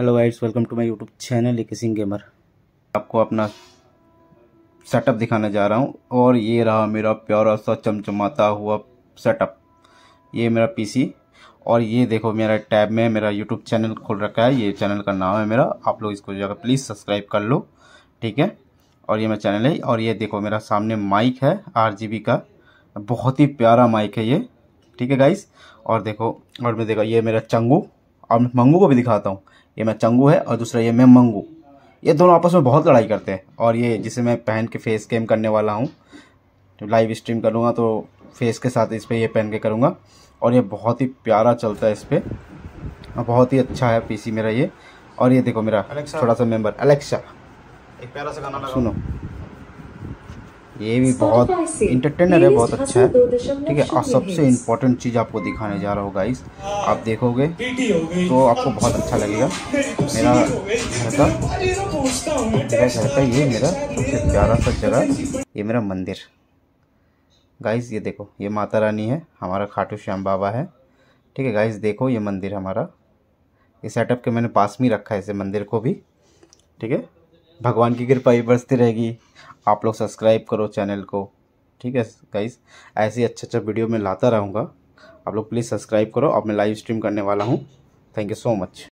hello guides welcome to my YouTube channel एक Singh gamer आपको अपना सेटअप दिखाने जा रहा हूँ और ये रहा मेरा प्यारा सा चमचमाता हुआ सेटअप ये मेरा पीसी और ये देखो मेरा टैब में मेरा यूट्यूब चैनल खोल रखा है ये चैनल का नाम है मेरा आप लोग इसको जाकर प्लीज़ सब्सक्राइब कर लो ठीक है और ये मेरा चैनल है और ये देखो मेरा सामने माइक है आर का बहुत ही प्यारा माइक है ये ठीक है गाइस और देखो और मैं देखो ये मेरा चंगू और मैं मंगू को भी दिखाता हूँ ये मैं चंगू है और दूसरा ये मैं मंगू ये दोनों आपस में बहुत लड़ाई करते हैं और ये जिसे मैं पहन के फेस गेम करने वाला हूँ तो लाइव स्ट्रीम करूँगा तो फेस के साथ इस पर यह पहन के करूँगा और ये बहुत ही प्यारा चलता है इस पर बहुत ही अच्छा है पीसी मेरा ये और ये देखो मेरा छोटा सा मेम्बर अलेक्सा एक प्यारा सा गाना सुनो ये भी बहुत इंटरटेनर है बहुत अच्छा है ठीक है और सबसे इम्पोर्टेंट चीज़ आपको दिखाने जा रहा हूँ गाइस आप देखोगे तो आपको बहुत अच्छा लगेगा मेरा घर का मेरा घर का ये मेरा सबसे प्यारा सा जगह ये मेरा मंदिर गाइस ये देखो ये माता रानी है हमारा खाटू श्याम बाबा है ठीक है गाइस देखो ये मंदिर हमारा इस सेटअप के मैंने पास में रखा है इसे मंदिर को भी ठीक है भगवान की कृपा ही बरसती रहेगी आप लोग सब्सक्राइब करो चैनल को ठीक है गाइस ऐसे अच्छा अच्छा वीडियो मैं लाता रहूँगा आप लोग प्लीज़ सब्सक्राइब करो अब मैं लाइव स्ट्रीम करने वाला हूँ थैंक यू सो मच